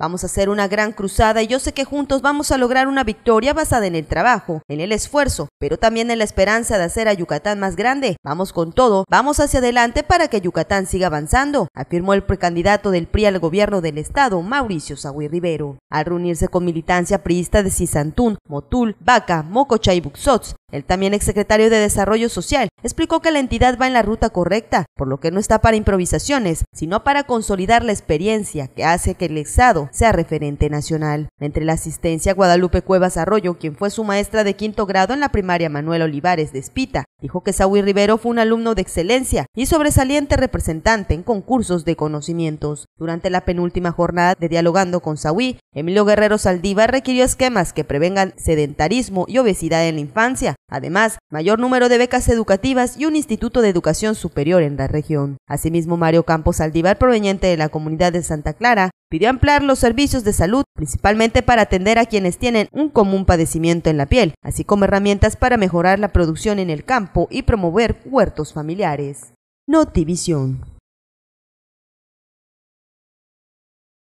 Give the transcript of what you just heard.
Vamos a hacer una gran cruzada y yo sé que juntos vamos a lograr una victoria basada en el trabajo, en el esfuerzo, pero también en la esperanza de hacer a Yucatán más grande. Vamos con todo, vamos hacia adelante para que Yucatán siga avanzando, afirmó el precandidato del PRI al gobierno del estado, Mauricio Sagüí Rivero. Al reunirse con militancia priista de Cisantún, Motul, Vaca, Mococha y Buxots, el también exsecretario de Desarrollo Social explicó que la entidad va en la ruta correcta, por lo que no está para improvisaciones, sino para consolidar la experiencia que hace que el Estado sea referente nacional. Entre la asistencia, Guadalupe Cuevas Arroyo, quien fue su maestra de quinto grado en la primaria Manuel Olivares de Espita, Dijo que Saúl Rivero fue un alumno de excelencia y sobresaliente representante en concursos de conocimientos. Durante la penúltima jornada de Dialogando con Saúl, Emilio Guerrero Saldívar requirió esquemas que prevengan sedentarismo y obesidad en la infancia, además, mayor número de becas educativas y un instituto de educación superior en la región. Asimismo, Mario Campos Saldívar, proveniente de la comunidad de Santa Clara, pidió ampliar los servicios de salud principalmente para atender a quienes tienen un común padecimiento en la piel, así como herramientas para mejorar la producción en el campo y promover huertos familiares. Notivision.